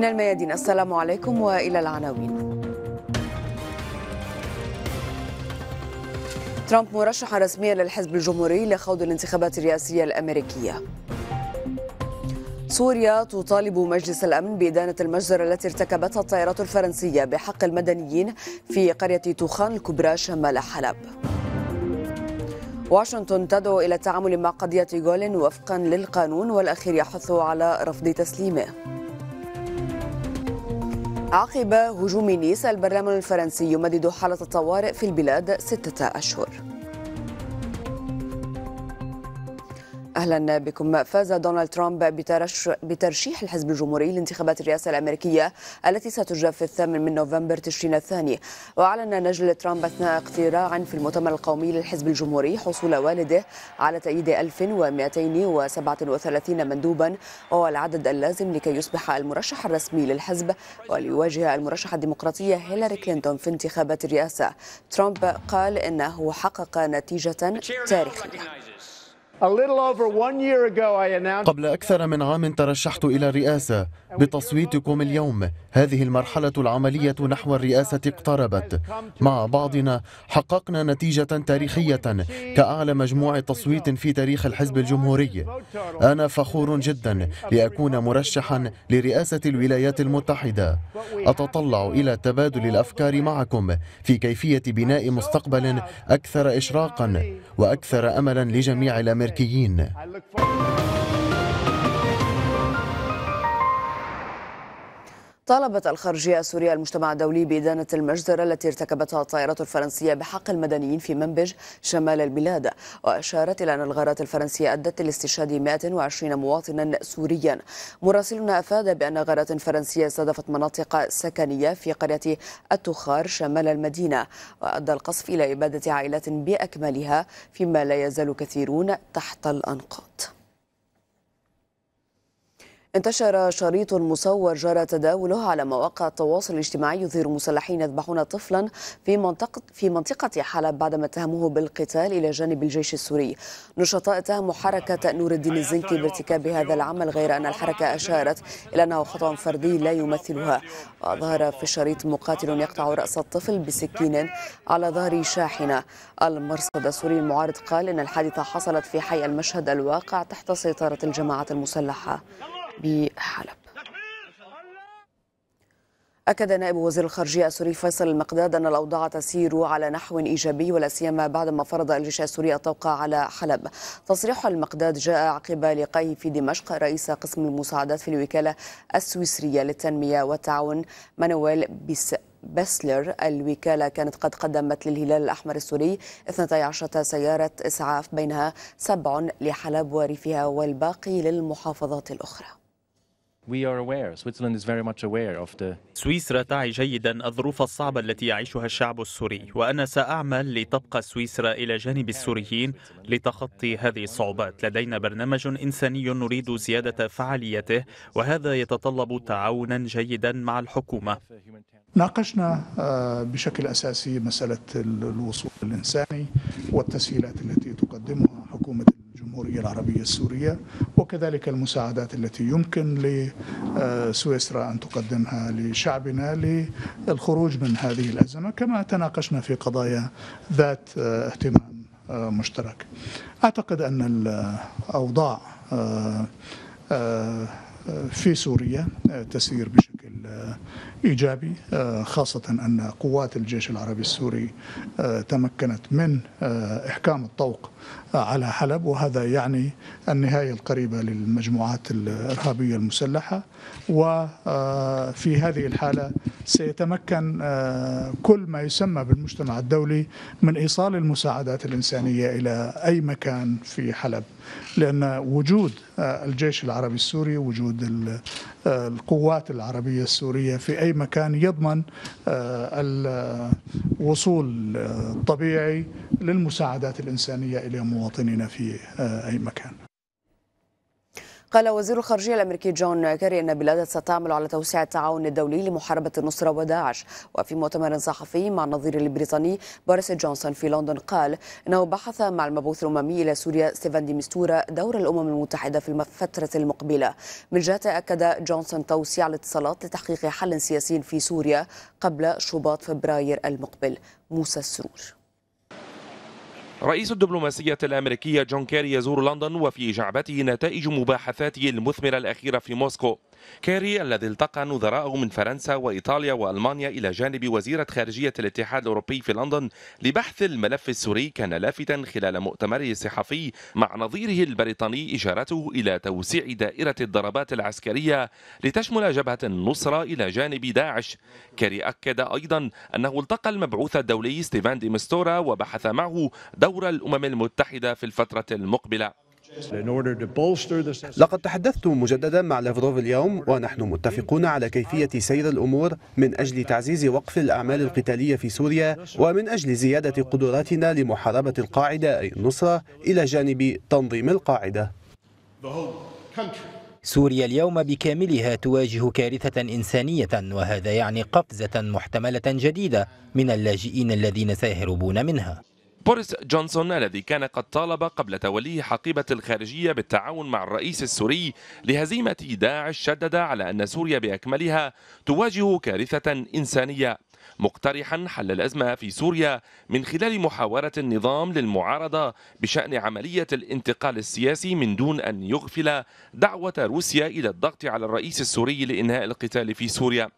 من الميادين السلام عليكم والى العناوين ترامب مرشحا رسميا للحزب الجمهوري لخوض الانتخابات الرئاسيه الامريكيه سوريا تطالب مجلس الامن بادانه المجزره التي ارتكبتها الطائرات الفرنسيه بحق المدنيين في قريه توخان الكبرى شمال حلب. واشنطن تدعو الى التعامل مع قضيه جولين وفقا للقانون والاخير يحث على رفض تسليمه. عقب هجوم نيس البرلمان الفرنسي يمدد حالة الطوارئ في البلاد ستة أشهر أهلا بكم فاز دونالد ترامب بترش... بترشيح الحزب الجمهوري لانتخابات الرئاسة الأمريكية التي ستجرى في الثامن من نوفمبر تشرين الثاني وأعلن نجل ترامب أثناء اقتراع في المؤتمر القومي للحزب الجمهوري حصول والده على تأييد 1237 مندوبا وهو العدد اللازم لكي يصبح المرشح الرسمي للحزب وليواجه المرشحة الديمقراطية هيلاري كلينتون في انتخابات الرئاسة ترامب قال إنه حقق نتيجة تاريخية قبل أكثر من عام ترشحت إلى الرئاسة بتصويتكم اليوم هذه المرحلة العملية نحو الرئاسة اقتربت مع بعضنا حققنا نتيجة تاريخية كأعلى مجموع تصويت في تاريخ الحزب الجمهوري أنا فخور جدا لأكون مرشحا لرئاسة الولايات المتحدة أتطلع إلى تبادل الأفكار معكم في كيفية بناء مستقبل أكثر إشراقا وأكثر أملا لجميع الأمريكيين طالبت الخارجية السورية المجتمع الدولي بإدانة المجزرة التي ارتكبتها الطائرات الفرنسية بحق المدنيين في منبج شمال البلاد وأشارت إلى أن الغارات الفرنسية أدت لاستشهاد 120 مواطنا سوريا مراسلنا أفاد بأن غارات فرنسية استهدفت مناطق سكنية في قرية التخار شمال المدينة وأدى القصف إلى إبادة عائلات بأكملها فيما لا يزال كثيرون تحت الأنقاض انتشر شريط مصور جرى تداوله على مواقع التواصل الاجتماعي يظهر مسلحين يذبحون طفلا في منطقة في منطقة حلب بعدما اتهموه بالقتال إلى جانب الجيش السوري. نشطاء اتهموا حركة نور الدين الزنكي بارتكاب هذا العمل غير أن الحركة أشارت إلى أنه خطأ فردي لا يمثلها. وظهر في الشريط مقاتل يقطع رأس الطفل بسكين على ظهر شاحنة. المرصد السوري المعارض قال إن الحادثة حصلت في حي المشهد الواقع تحت سيطرة الجماعة المسلحة. بحلب أكد نائب وزير الخارجية السوري فيصل المقداد أن الأوضاع تسير على نحو إيجابي ولا سيما بعدما فرض الجيش السوري الطوق على حلب. تصريح المقداد جاء عقب لقائه في دمشق رئيس قسم المساعدات في الوكالة السويسرية للتنمية والتعاون مانويل بيس بسلر الوكالة كانت قد قدمت للهلال الأحمر السوري 12 سيارة إسعاف بينها سبع لحلب وريفها والباقي للمحافظات الأخرى سويسرا تعي جيدا الظروف الصعبة التي يعيشها الشعب السوري وأنا سأعمل لتبقى سويسرا إلى جانب السوريين لتخطي هذه الصعوبات لدينا برنامج إنساني نريد زيادة فعاليته وهذا يتطلب تعاونا جيدا مع الحكومة ناقشنا آه، بشكل أساسي مسألة الوصول الإنساني والتسهيلات التي تقدمها حكومة الجمهورية العربية السورية وكذلك المساعدات التي يمكن لسويسرا أن تقدمها لشعبنا للخروج من هذه الأزمة كما تناقشنا في قضايا ذات اهتمام مشترك أعتقد أن الأوضاع في سوريا تسير بشكل إيجابي آه، خاصة أن قوات الجيش العربي السوري آه، تمكنت من آه، إحكام الطوق على حلب وهذا يعني النهاية القريبة للمجموعات الإرهابية المسلحة وفي آه، هذه الحالة سيتمكن آه، كل ما يسمى بالمجتمع الدولي من إيصال المساعدات الإنسانية إلى أي مكان في حلب لأن وجود آه، الجيش العربي السوري وجود القوات العربية السورية في أي مكان يضمن الوصول الطبيعي للمساعدات الإنسانية إلى مواطنينا في أي مكان قال وزير الخارجية الأمريكي جون كيري أن بلاده ستعمل على توسيع التعاون الدولي لمحاربة النصرة وداعش وفي مؤتمر صحفي مع النظير البريطاني بوريس جونسون في لندن قال أنه بحث مع المبعوث الأممي إلى سوريا ستيفن دي مستورة دور الأمم المتحدة في الفترة المقبلة من جهته أكد جونسون توسيع الاتصالات لتحقيق حل سياسي في سوريا قبل شباط فبراير المقبل موسى السرور رئيس الدبلوماسية الأمريكية جون كيري يزور لندن وفي جعبته نتائج مباحثاته المثمرة الأخيرة في موسكو كيري الذي التقى نظراءه من فرنسا وإيطاليا وألمانيا إلى جانب وزيرة خارجية الاتحاد الأوروبي في لندن لبحث الملف السوري كان لافتا خلال مؤتمره الصحفي مع نظيره البريطاني إشارته إلى توسيع دائرة الضربات العسكرية لتشمل جبهة النصرة إلى جانب داعش كيري أكد أيضا أنه التقى المبعوث الدولي ستيفان دي مستورا وبحث معه دور الأمم المتحدة في الفترة المقبلة لقد تحدثت مجددا مع لافروف اليوم ونحن متفقون على كيفية سير الأمور من أجل تعزيز وقف الأعمال القتالية في سوريا ومن أجل زيادة قدراتنا لمحاربة القاعدة أي النصرة إلى جانب تنظيم القاعدة سوريا اليوم بكاملها تواجه كارثة إنسانية وهذا يعني قفزة محتملة جديدة من اللاجئين الذين سيهربون منها بوريس جونسون الذي كان قد طالب قبل توليه حقيبة الخارجية بالتعاون مع الرئيس السوري لهزيمة داعش شدد على أن سوريا بأكملها تواجه كارثة إنسانية مقترحا حل الأزمة في سوريا من خلال محاورة النظام للمعارضة بشأن عملية الانتقال السياسي من دون أن يغفل دعوة روسيا إلى الضغط على الرئيس السوري لإنهاء القتال في سوريا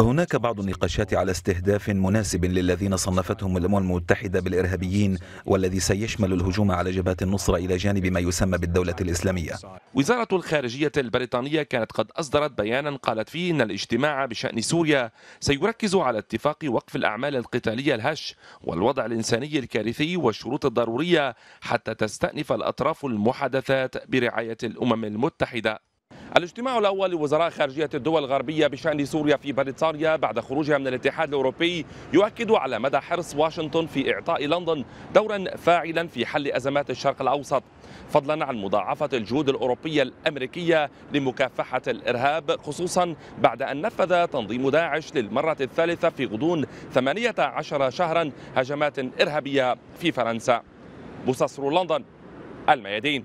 هناك بعض النقاشات على استهداف مناسب للذين صنفتهم الامم المتحده بالارهابيين والذي سيشمل الهجوم على جبهات النصره الى جانب ما يسمى بالدوله الاسلاميه. وزاره الخارجيه البريطانيه كانت قد اصدرت بيانا قالت فيه ان الاجتماع بشان سوريا سيركز على اتفاق وقف الاعمال القتاليه الهش والوضع الانساني الكارثي والشروط الضروريه حتى تستانف الاطراف المحادثات برعايه الامم المتحده. الاجتماع الأول لوزراء خارجية الدول الغربية بشأن سوريا في بريطانيا بعد خروجها من الاتحاد الأوروبي يؤكد على مدى حرص واشنطن في إعطاء لندن دورا فاعلا في حل أزمات الشرق الأوسط فضلا عن مضاعفة الجهود الأوروبية الأمريكية لمكافحة الإرهاب خصوصا بعد أن نفذ تنظيم داعش للمرة الثالثة في غضون 18 شهرا هجمات إرهابية في فرنسا بصصر لندن الميادين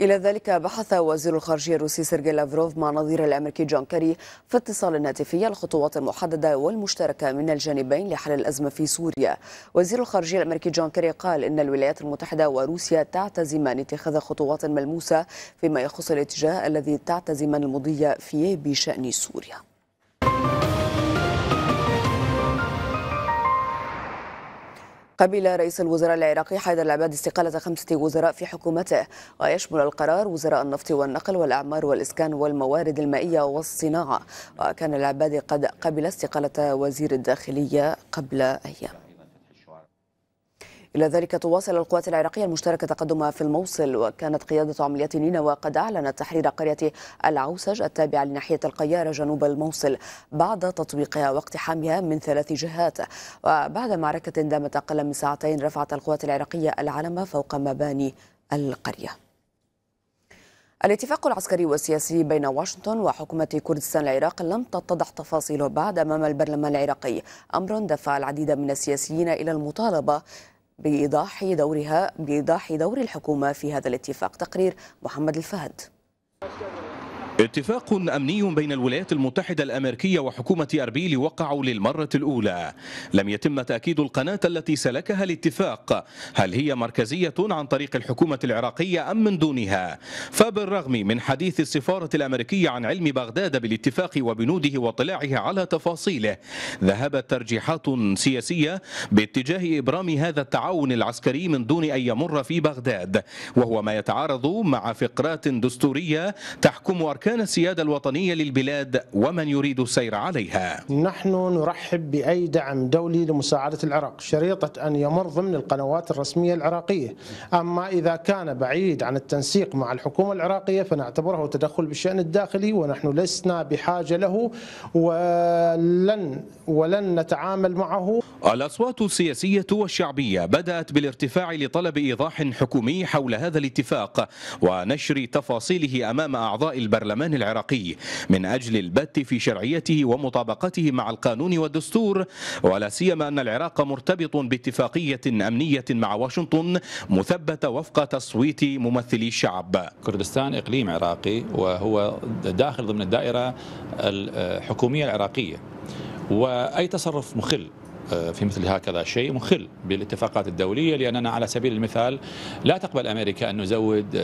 إلى ذلك بحث وزير الخارجية الروسي سيرجي لافروف مع نظيره الأمريكي جون كيري في اتصال هاتفي الخطوات المحددة والمشتركة من الجانبين لحل الأزمة في سوريا وزير الخارجية الأمريكي جون كيري قال إن الولايات المتحدة وروسيا تعتزمان اتخاذ خطوات ملموسة فيما يخص الاتجاه الذي تعتزمان المضي فيه بشأن سوريا قبل رئيس الوزراء العراقي حيدر العباد استقالة خمسة وزراء في حكومته ويشمل القرار وزراء النفط والنقل والأعمار والإسكان والموارد المائية والصناعة وكان العباد قد قبل استقالة وزير الداخلية قبل أيام إلى ذلك تواصل القوات العراقية المشتركة تقدمها في الموصل وكانت قيادة عملية نينوى قد أعلنت تحرير قرية العوسج التابعة لناحية القيارة جنوب الموصل بعد تطبيقها واقتحامها من ثلاث جهات وبعد معركة دامت أقل من ساعتين رفعت القوات العراقية العلم فوق مباني القرية الاتفاق العسكري والسياسي بين واشنطن وحكومة كردستان العراق لم تتضح تفاصيله بعد أمام البرلمان العراقي أمر دفع العديد من السياسيين إلى المطالبة بإيضاح دورها بإيضاح دور الحكومة في هذا الاتفاق تقرير محمد الفهد اتفاق أمني بين الولايات المتحدة الأمريكية وحكومة أربيل وقعوا للمرة الأولى لم يتم تأكيد القناة التي سلكها الاتفاق هل هي مركزية عن طريق الحكومة العراقية أم من دونها فبالرغم من حديث السفارة الأمريكية عن علم بغداد بالاتفاق وبنوده واطلاعها على تفاصيله ذهبت ترجيحات سياسية باتجاه إبرام هذا التعاون العسكري من دون أن يمر في بغداد وهو ما يتعارض مع فقرات دستورية تحكم أركان مكان السيادة الوطنية للبلاد ومن يريد السير عليها نحن نرحب بأي دعم دولي لمساعدة العراق شريطة أن يمر ضمن القنوات الرسمية العراقية أما إذا كان بعيد عن التنسيق مع الحكومة العراقية فنعتبره تدخل بالشأن الداخلي ونحن لسنا بحاجة له ولن, ولن نتعامل معه الأصوات السياسية والشعبية بدأت بالارتفاع لطلب إيضاح حكومي حول هذا الاتفاق ونشر تفاصيله أمام أعضاء البرلمان البرلمان العراقي من أجل البت في شرعيته ومطابقته مع القانون والدستور ولا سيما أن العراق مرتبط باتفاقية أمنية مع واشنطن مثبتة وفق تصويت ممثلي الشعب كردستان إقليم عراقي وهو داخل ضمن الدائرة الحكومية آه، العراقية وأي تصرف مخل آه، في مثل هكذا شيء مخل بالاتفاقات الدولية لأننا على سبيل المثال لا تقبل أمريكا أن نزود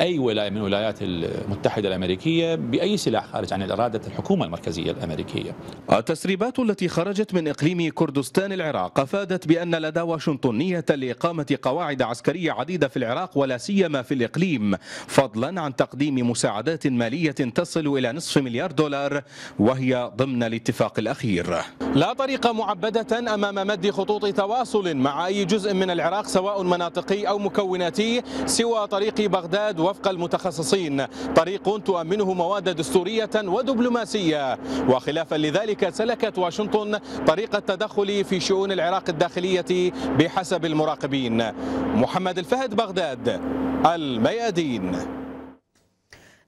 أي ولاية من الولايات المتحدة الأمريكية بأي سلاح خارج عن إرادة الحكومة المركزية الأمريكية التسريبات التي خرجت من إقليم كردستان العراق افادت بان لدى واشنطن نيه لاقامه قواعد عسكريه عديده في العراق ولا سيما في الاقليم فضلا عن تقديم مساعدات ماليه تصل الى نصف مليار دولار وهي ضمن الاتفاق الاخير لا طريقه معبده أمام مد خطوط تواصل مع أي جزء من العراق سواء مناطقي أو مكوناتي سوى طريق بغداد وفق المتخصصين طريق تؤمنه مواد دستورية ودبلوماسية وخلافا لذلك سلكت واشنطن طريق التدخل في شؤون العراق الداخلية بحسب المراقبين محمد الفهد بغداد الميادين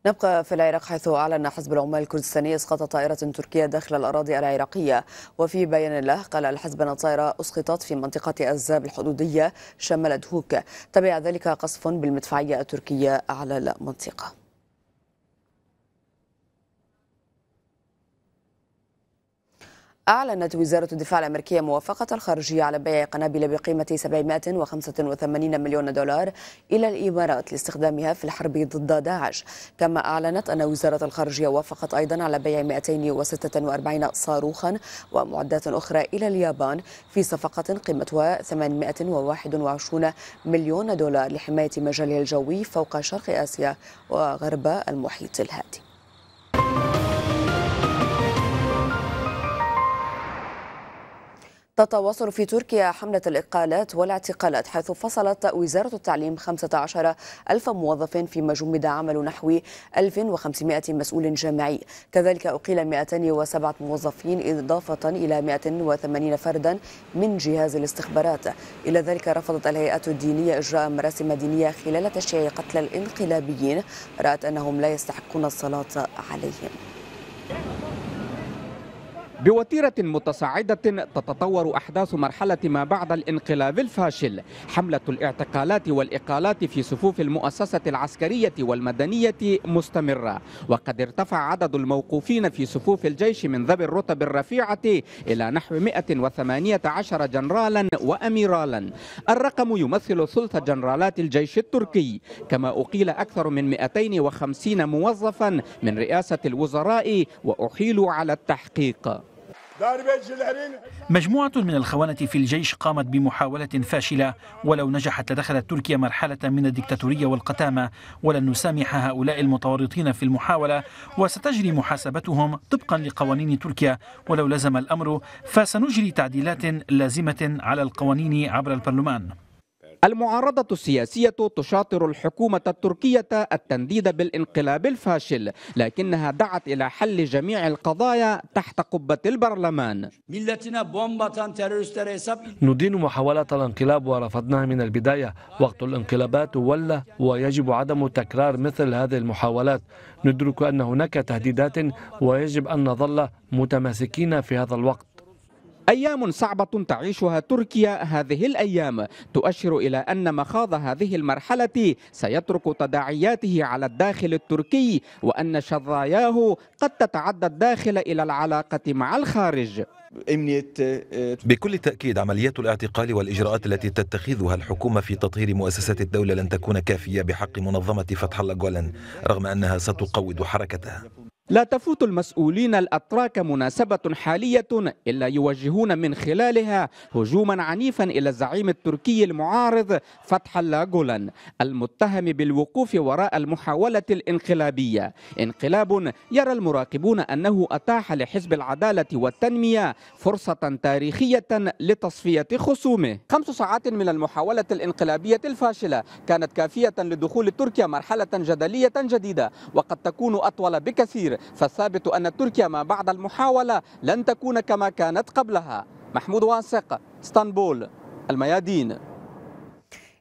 نبقى في العراق حيث أعلن حزب العمال الكردستاني إسقاط طائرة تركية داخل الأراضي العراقية وفي بيان له قال الحزب أن الطائرة أسقطت في منطقة أزاب الحدودية شمال دهوك تبع ذلك قصف بالمدفعية التركية على المنطقة أعلنت وزارة الدفاع الأمريكية موافقة الخارجية على بيع قنابل بقيمة 785 مليون دولار إلى الإمارات لاستخدامها في الحرب ضد داعش كما أعلنت أن وزارة الخارجية وافقت أيضا على بيع 246 صاروخا ومعدات أخرى إلى اليابان في صفقة قيمتها 821 مليون دولار لحماية مجالها الجوي فوق شرق آسيا وغرب المحيط الهادي تتواصل في تركيا حملة الإقالات والاعتقالات حيث فصلت وزارة التعليم 15 ألف موظف فيما جمد عمل نحو 1500 مسؤول جامعي كذلك أقيل 207 موظفين إضافة إلى 180 فردا من جهاز الاستخبارات إلى ذلك رفضت الهيئات الدينية إجراء مراسم دينية خلال تشييع قتل الإنقلابيين رأت أنهم لا يستحقون الصلاة عليهم بوتيرة متصاعدة تتطور أحداث مرحلة ما بعد الانقلاب الفاشل حملة الاعتقالات والإقالات في صفوف المؤسسة العسكرية والمدنية مستمرة وقد ارتفع عدد الموقوفين في صفوف الجيش من ذوي الرتب الرفيعة إلى نحو 118 جنرالا وأميرالا الرقم يمثل ثلث جنرالات الجيش التركي كما أقيل أكثر من 250 موظفا من رئاسة الوزراء وأحيلوا على التحقيق مجموعة من الخونة في الجيش قامت بمحاولة فاشلة ولو نجحت لدخلت تركيا مرحلة من الدكتاتورية والقتامة ولن نسامح هؤلاء المتورطين في المحاولة وستجري محاسبتهم طبقا لقوانين تركيا ولو لزم الأمر فسنجري تعديلات لازمة على القوانين عبر البرلمان المعارضة السياسية تشاطر الحكومة التركية التنديد بالانقلاب الفاشل لكنها دعت إلى حل جميع القضايا تحت قبة البرلمان ندين محاولة الانقلاب ورفضناها من البداية وقت الانقلابات ولى ويجب عدم تكرار مثل هذه المحاولات ندرك أن هناك تهديدات ويجب أن نظل متماسكين في هذا الوقت أيام صعبة تعيشها تركيا هذه الأيام تؤشر إلى أن مخاض هذه المرحلة سيترك تداعياته على الداخل التركي وأن شظاياه قد تتعدى الداخل إلى العلاقة مع الخارج آه، بكل تأكيد عمليات الاعتقال والإجراءات التي تتخذها الحكومة في تطهير مؤسسات الدولة لن تكون كافية بحق منظمة فتح الله جولان رغم أنها ستقود حركتها لا تفوت المسؤولين الأتراك مناسبة حالية إلا يوجهون من خلالها هجوما عنيفا إلى الزعيم التركي المعارض فتح الله المتهم بالوقوف وراء المحاولة الانقلابية انقلاب يرى المراقبون أنه أتاح لحزب العدالة والتنمية فرصة تاريخية لتصفية خصومه خمس ساعات من المحاولة الانقلابية الفاشلة كانت كافية لدخول تركيا مرحلة جدلية جديدة وقد تكون أطول بكثير الكبير فالثابت أن تركيا ما بعد المحاولة لن تكون كما كانت قبلها محمود واسق اسطنبول الميادين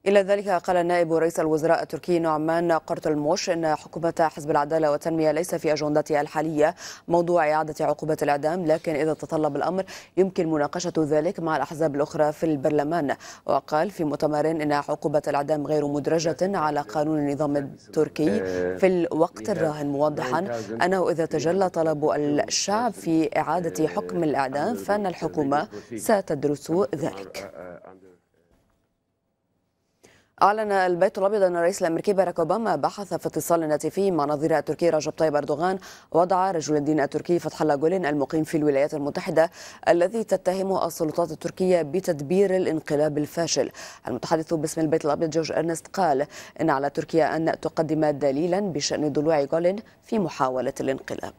إلى ذلك قال نائب رئيس الوزراء التركي نعمان قرطلموش إن حكومة حزب العدالة والتنمية ليس في أجندتها الحالية موضوع إعادة عقوبة الإعدام لكن إذا تطلب الأمر يمكن مناقشة ذلك مع الأحزاب الأخرى في البرلمان وقال في مؤتمر إن عقوبة الإعدام غير مدرجة على قانون النظام التركي في الوقت الراهن موضحا أنه إذا تجلى طلب الشعب في إعادة حكم الإعدام فإن الحكومة ستدرس ذلك أعلن البيت الأبيض أن الرئيس الأمريكي باراك أوباما بحث في اتصال هاتفي مع نظيره التركي رجب طيب أردوغان وضع رجل الدين التركي فتح الله جولين المقيم في الولايات المتحدة الذي تتهمه السلطات التركية بتدبير الانقلاب الفاشل المتحدث باسم البيت الأبيض جورج أرنست قال إن على تركيا أن تقدم دليلا بشأن ضلوع جولين في محاولة الانقلاب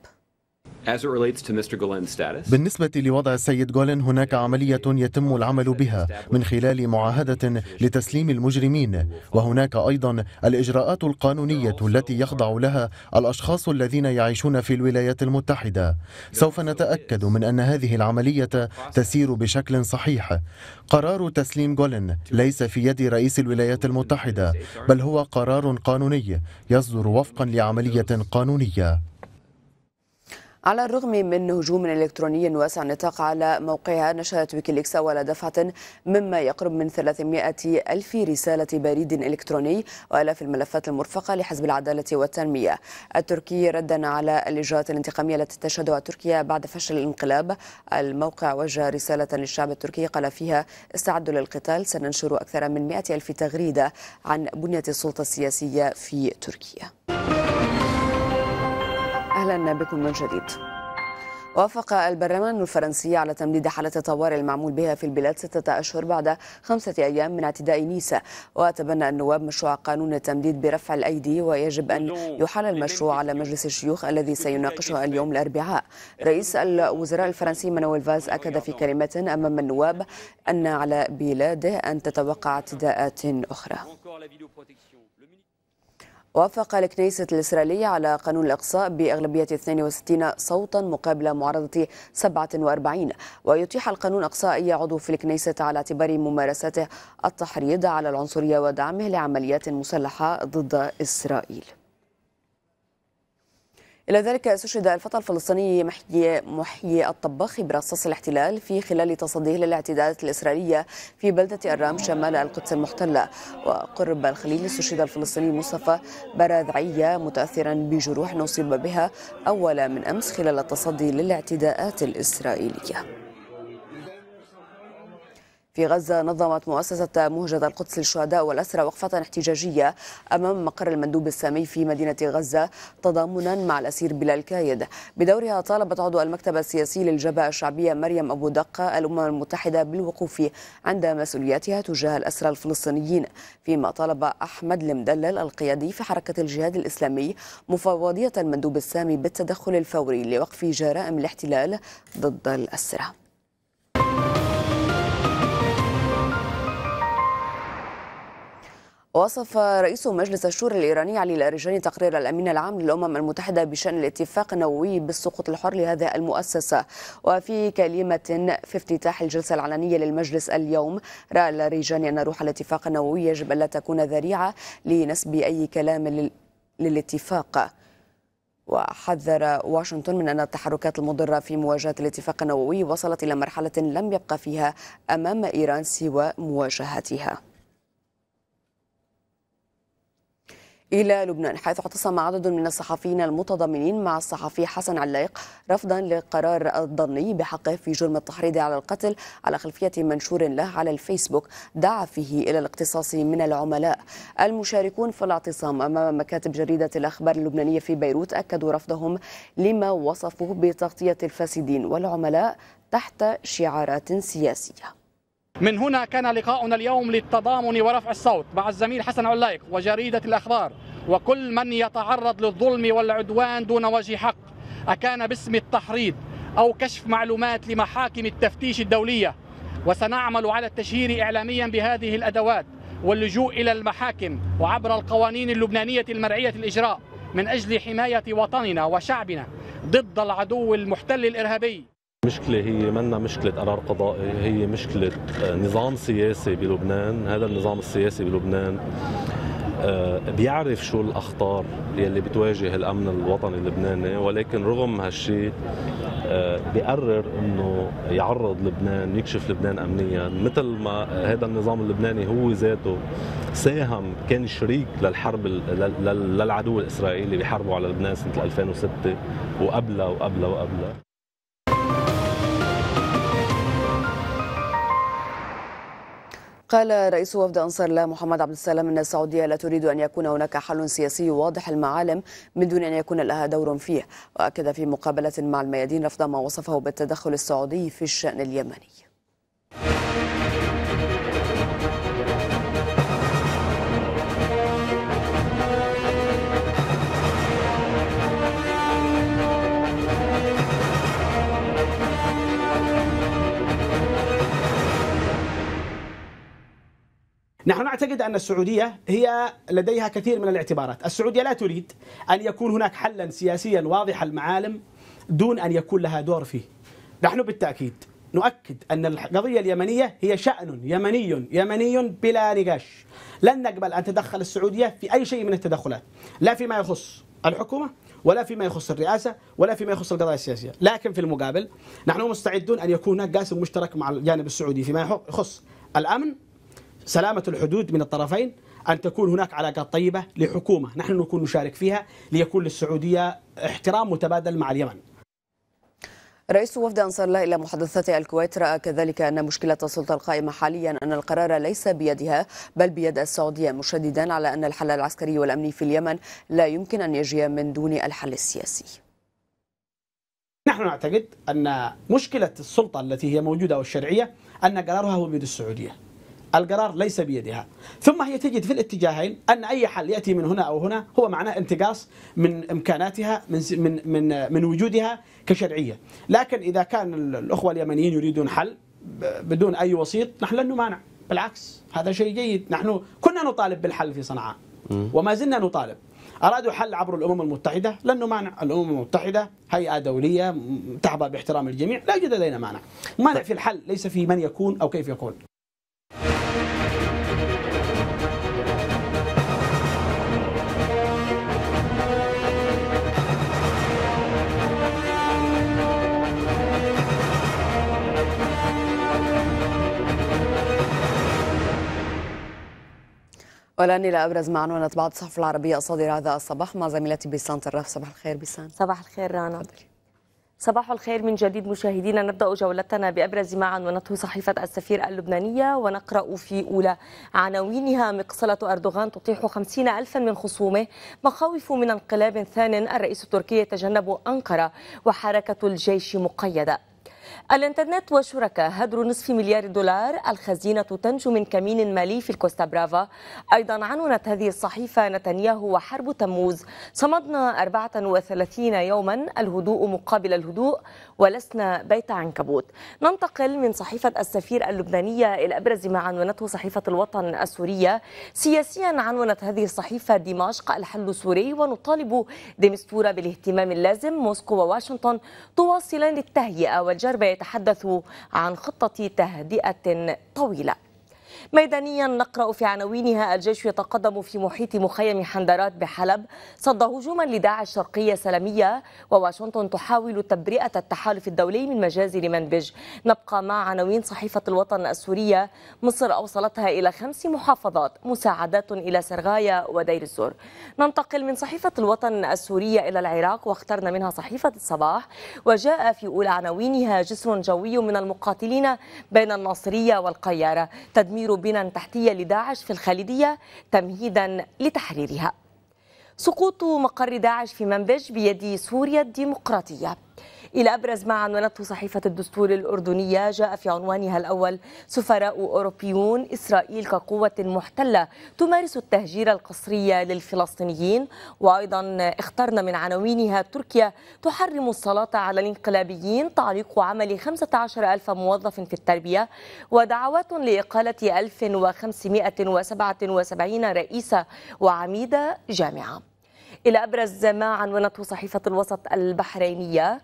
بالنسبة لوضع السيد جولن هناك عملية يتم العمل بها من خلال معاهدة لتسليم المجرمين وهناك أيضا الإجراءات القانونية التي يخضع لها الأشخاص الذين يعيشون في الولايات المتحدة سوف نتأكد من أن هذه العملية تسير بشكل صحيح قرار تسليم جولن ليس في يد رئيس الولايات المتحدة بل هو قرار قانوني يصدر وفقا لعملية قانونية على الرغم من هجوم إلكتروني واسع النطاق على موقعها نشرت ويكيليكس أول دفعة مما يقرب من 300 ألف رسالة بريد إلكتروني وآلاف الملفات المرفقة لحزب العدالة والتنمية التركي ردا على الإجراءات الانتقامية التي تشهدها تركيا بعد فشل الانقلاب الموقع وجه رسالة للشعب التركي قال فيها استعدوا للقتال سننشر أكثر من 100 ألف تغريدة عن بنية السلطة السياسية في تركيا اهلا بكم من جديد وافق البرلمان الفرنسي على تمديد حالة الطوارئ المعمول بها في البلاد ستة أشهر بعد خمسة أيام من اعتداء نيسا وتبنى النواب مشروع قانون التمديد برفع الأيدي ويجب أن يحال المشروع على مجلس الشيوخ الذي سيناقشه اليوم الأربعاء رئيس الوزراء الفرنسي مانويل فاز أكد في كلمة أمام النواب أن على بلاده أن تتوقع اعتداءات أخرى وافق الكنيسة الإسرائيلية على قانون الإقصاء بأغلبية 62 صوتا مقابل معارضة 47 ويتيح القانون إقصاء أي عضو في الكنيسة على اعتبار ممارسته التحريض على العنصرية ودعمه لعمليات مسلحة ضد إسرائيل إلى ذلك استشهد الفتى الفلسطيني محيي محيي الطباخي برصاص الاحتلال في خلال تصديه للاعتداءات الإسرائيلية في بلدة الرام شمال القدس المحتلة وقرب الخليل استشهد الفلسطيني مصطفى براذعية متأثرا بجروح أصيب بها أول من أمس خلال التصدي للاعتداءات الإسرائيلية في غزة نظمت مؤسسة مهجة القدس للشهداء والأسرى وقفة احتجاجية أمام مقر المندوب السامي في مدينة غزة تضامنا مع الأسير بلال كايد بدورها طالبت عضو المكتب السياسي للجبهة الشعبية مريم أبو دقة الأمم المتحدة بالوقوف عند مسؤولياتها تجاه الأسرى الفلسطينيين فيما طالب أحمد المدلل القيادي في حركة الجهاد الإسلامي مفوضية المندوب السامي بالتدخل الفوري لوقف جرائم الاحتلال ضد الأسرى وصف رئيس مجلس الشورى الإيراني علي الارجاني تقرير الأمين العام للأمم المتحدة بشأن الاتفاق النووي بالسقوط الحر لهذه المؤسسة وفي كلمة في افتتاح الجلسة العلنية للمجلس اليوم رأى الارجاني أن روح الاتفاق النووي يجب ألا تكون ذريعة لنسب أي كلام للاتفاق وحذر واشنطن من أن التحركات المضرة في مواجهة الاتفاق النووي وصلت إلى مرحلة لم يبقى فيها أمام إيران سوى مواجهتها إلى لبنان حيث اعتصم عدد من الصحفيين المتضامنين مع الصحفي حسن علاق رفضا لقرار الضني بحقه في جرم التحريض على القتل على خلفية منشور له على الفيسبوك دعا فيه إلى الاقتصاص من العملاء المشاركون في الاعتصام أمام مكاتب جريدة الأخبار اللبنانية في بيروت أكدوا رفضهم لما وصفوه بتغطية الفاسدين والعملاء تحت شعارات سياسيه من هنا كان لقاؤنا اليوم للتضامن ورفع الصوت مع الزميل حسن علايق وجريدة الأخبار وكل من يتعرض للظلم والعدوان دون وجه حق أكان باسم التحريض أو كشف معلومات لمحاكم التفتيش الدولية وسنعمل على التشهير إعلاميا بهذه الأدوات واللجوء إلى المحاكم وعبر القوانين اللبنانية المرعية الإجراء من أجل حماية وطننا وشعبنا ضد العدو المحتل الإرهابي المشكلة هي منا مشكلة قرار قضائي هي مشكلة آه، نظام سياسي بلبنان هذا النظام السياسي بلبنان آه، بيعرف شو الأخطار يلي بتواجه الأمن الوطني اللبناني ولكن رغم هالشيء آه، بقرر انه يعرض لبنان يكشف لبنان امنيا مثل ما هذا النظام اللبناني هو ذاته ساهم كان شريك للحرب للعدو الاسرائيلي بحربه على لبنان سنه 2006 وقبلها وقبلها وقبلها قال رئيس وفد أنصار الله محمد عبد السلام أن السعودية لا تريد أن يكون هناك حل سياسي واضح المعالم من دون أن يكون لها دور فيه وأكد في مقابلة مع الميادين رفض ما وصفه بالتدخل السعودي في الشأن اليمني نحن نعتقد أن السعودية هي لديها كثير من الاعتبارات السعودية لا تريد أن يكون هناك حلا سياسيا واضح المعالم دون أن يكون لها دور فيه نحن بالتأكيد نؤكد أن القضية اليمنية هي شأن يمني يمني بلا نقاش لن نقبل أن تدخل السعودية في أي شيء من التدخلات لا فيما يخص الحكومة ولا فيما يخص الرئاسة ولا فيما يخص القضايا السياسية لكن في المقابل نحن مستعدون أن يكون هناك قاسم مشترك مع الجانب السعودي فيما يخص الأمن سلامة الحدود من الطرفين أن تكون هناك علاقات طيبة لحكومة نحن نكون نشارك فيها ليكون للسعودية احترام متبادل مع اليمن رئيس وفد أنصار الله إلى محادثة الكويت رأى كذلك أن مشكلة السلطة القائمة حاليا أن القرار ليس بيدها بل بيد السعودية مشددا على أن الحل العسكري والأمني في اليمن لا يمكن أن يجي من دون الحل السياسي نحن نعتقد أن مشكلة السلطة التي هي موجودة والشرعية أن قرارها هو بيد السعودية القرار ليس بيدها ثم هي تجد في الاتجاهين أن أي حل يأتي من هنا أو هنا هو معناه انتقاص من إمكاناتها من, من, من, من وجودها كشرعية لكن إذا كان الأخوة اليمنيين يريدون حل بدون أي وسيط نحن لن نمانع بالعكس هذا شيء جيد نحن كنا نطالب بالحل في صنعاء وما زلنا نطالب أرادوا حل عبر الأمم المتحدة لن نمانع الأمم المتحدة هيئة دولية تحظى باحترام الجميع لا يوجد لدينا مانع مانع طيب. في الحل ليس في من يكون أو كيف يكون والآن إلى أبرز ما عنونت بعض الصحف العربية الصادرة هذا الصباح مع زميلتي بيسان طراف صباح الخير بيسان صباح الخير رانا صباح الخير من جديد مشاهدينا نبدا جولتنا بابرز ما عنونته صحيفه السفير اللبنانيه ونقرا في اولى عناوينها مقصله اردوغان تطيح 50 الفا من خصومه مخاوف من انقلاب ثان الرئيس التركي يتجنب انقره وحركه الجيش مقيده الانترنت وشركاء هدر نصف مليار دولار الخزينة تنجو من كمين مالي في الكوستا برافا أيضا عنونت هذه الصحيفة نتنياهو وحرب تموز صمدنا 34 يوما الهدوء مقابل الهدوء ولسنا بيت عنكبوت ننتقل من صحيفة السفير اللبنانية إلى أبرز ما عنونته صحيفة الوطن السورية سياسيا عنونت هذه الصحيفة دمشق الحل السوري ونطالب دمستورة بالاهتمام اللازم موسكو وواشنطن تواصلان التهيئة والجرب يتحدث عن خطة تهدئة طويلة ميدانيا نقرأ في عناوينها الجيش يتقدم في محيط مخيم حندرات بحلب صد هجوما لداعش شرقية سلمية وواشنطن تحاول تبرئة التحالف الدولي من مجازر منبج نبقى مع عناوين صحيفة الوطن السورية مصر أوصلتها إلى خمس محافظات مساعدات إلى سرغايا ودير الزور ننتقل من صحيفة الوطن السورية إلى العراق واخترنا منها صحيفة الصباح وجاء في أولى عناوينها جسر جوي من المقاتلين بين الناصرية والقيارة تدمير بنى تحتية لداعش في الخالدية تمهيدا لتحريرها سقوط مقر داعش في منبج بيد سوريا الديمقراطية إلى أبرز ما عنونته صحيفة الدستور الأردنية جاء في عنوانها الأول سفراء أوروبيون إسرائيل كقوة محتلة تمارس التهجير القسري للفلسطينيين وأيضا اخترنا من عناوينها تركيا تحرم الصلاة على الانقلابيين تعليق عمل 15 ألف موظف في التربية ودعوات لإقالة 1577 رئيسة وعميدة جامعة إلى أبرز ما عنونته صحيفة الوسط البحرينية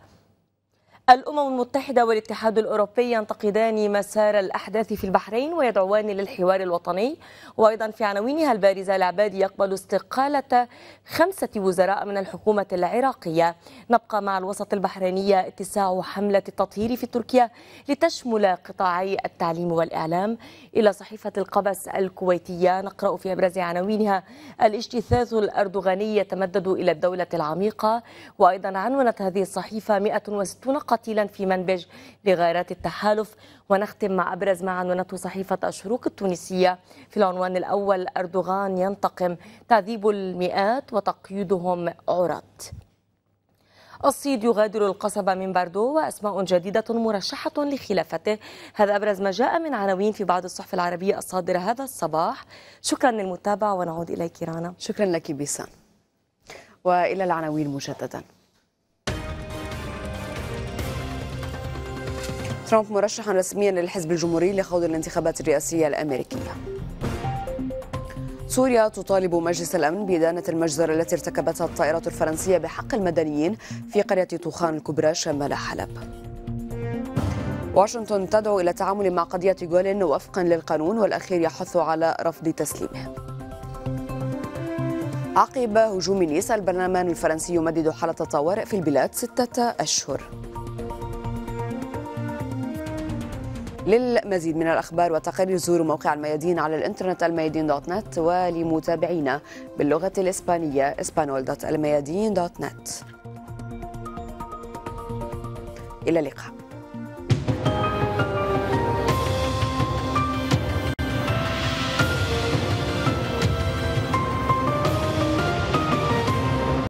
الأمم المتحدة والاتحاد الأوروبي ينتقدان مسار الأحداث في البحرين ويدعوان للحوار الوطني وأيضا في عناوينها البارزة العبادي يقبل استقالة خمسة وزراء من الحكومة العراقية نبقى مع الوسط البحرينية اتساع حملة التطهير في تركيا لتشمل قطاعي التعليم والإعلام إلى صحيفة القبس الكويتية نقرأ في أبرز عناوينها الاجتثاث الأردوغاني يتمدد إلى الدولة العميقة وأيضا عنونت هذه الصحيفة 160 قطاع قتيلا في منبج لغارات التحالف ونختم مع أبرز ما عنونته صحيفة الشروق التونسية في العنوان الأول أردوغان ينتقم تعذيب المئات وتقييدهم عراة الصيد يغادر القصبة من باردو وأسماء جديدة مرشحة لخلافته هذا أبرز ما جاء من عناوين في بعض الصحف العربية الصادرة هذا الصباح شكرا للمتابعة ونعود إليك رانا شكرا لك بيسان وإلى العناوين مجددا ترامب مرشحا رسميا للحزب الجمهوري لخوض الانتخابات الرئاسية الأمريكية سوريا تطالب مجلس الأمن بإدانة المجزرة التي ارتكبتها الطائرات الفرنسية بحق المدنيين في قرية طوخان الكبرى شمال حلب واشنطن تدعو إلى التعامل مع قضية جولين وفقا للقانون والأخير يحث على رفض تسليمه عقب هجوم نيس البرلمان الفرنسي يمدد حالة الطوارئ في البلاد ستة أشهر للمزيد من الأخبار والتقارير زوروا موقع الميادين على الإنترنت الميادين دوت نت ولمتابعينا باللغة الإسبانية اسبانول دوت الميادين دوت نت إلى اللقاء